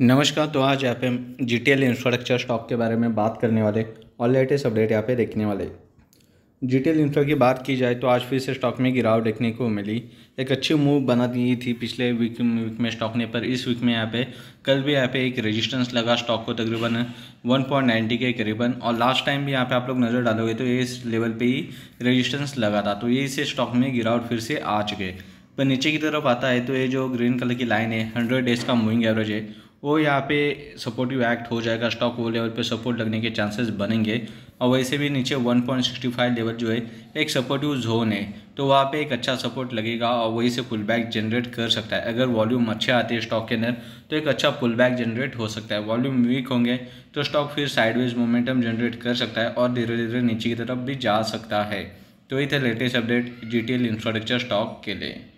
नमस्कार तो आज यहाँ पे G T L infrastructure stock के बारे में बात करने वाले और लेटेस्ट अपडेट यहाँ पे देखने वाले जी टी एल इंफ्रा की बात की जाए तो आज फिर से स्टॉक में गिरावट देखने को मिली एक अच्छी मूव बना दी थी पिछले वीक वीक में स्टॉक ने पर इस वीक में यहाँ पे कल भी यहाँ पे एक रेजिस्टेंस लगा स्टॉक को तकरीबन नाइन्टी के करीबन और लास्ट टाइम भी यहाँ पे आप लोग नज़र डालोगे तो इस लेवल पर ही रजिस्टेंस लगा था तो ये इसे स्टॉक में गिरावट फिर से आ चुके पर नीचे की तरफ आता है तो ये जो ग्रीन कलर की लाइन है हंड्रेड डेज का मूविंग एवरेज है वो यहाँ पे सपोर्टिव एक्ट हो जाएगा स्टॉक वो लेवल पे सपोर्ट लगने के चांसेस बनेंगे और वैसे भी नीचे 1.65 लेवल जो है एक सपोर्टिव जोन है तो वहाँ पे एक अच्छा सपोर्ट लगेगा और वहीं से पुल बैक जनरेट कर सकता है अगर वॉल्यूम अच्छे आते हैं स्टॉक के अंदर तो एक अच्छा पुल बैक जनरेट हो सकता है वॉल्यूम वीक होंगे तो स्टॉक फिर साइडवेज मोमेंटम जनरेट कर सकता है और धीरे धीरे नीचे की तरफ भी जा सकता है तो ये थे latest update G T infrastructure stock के लिए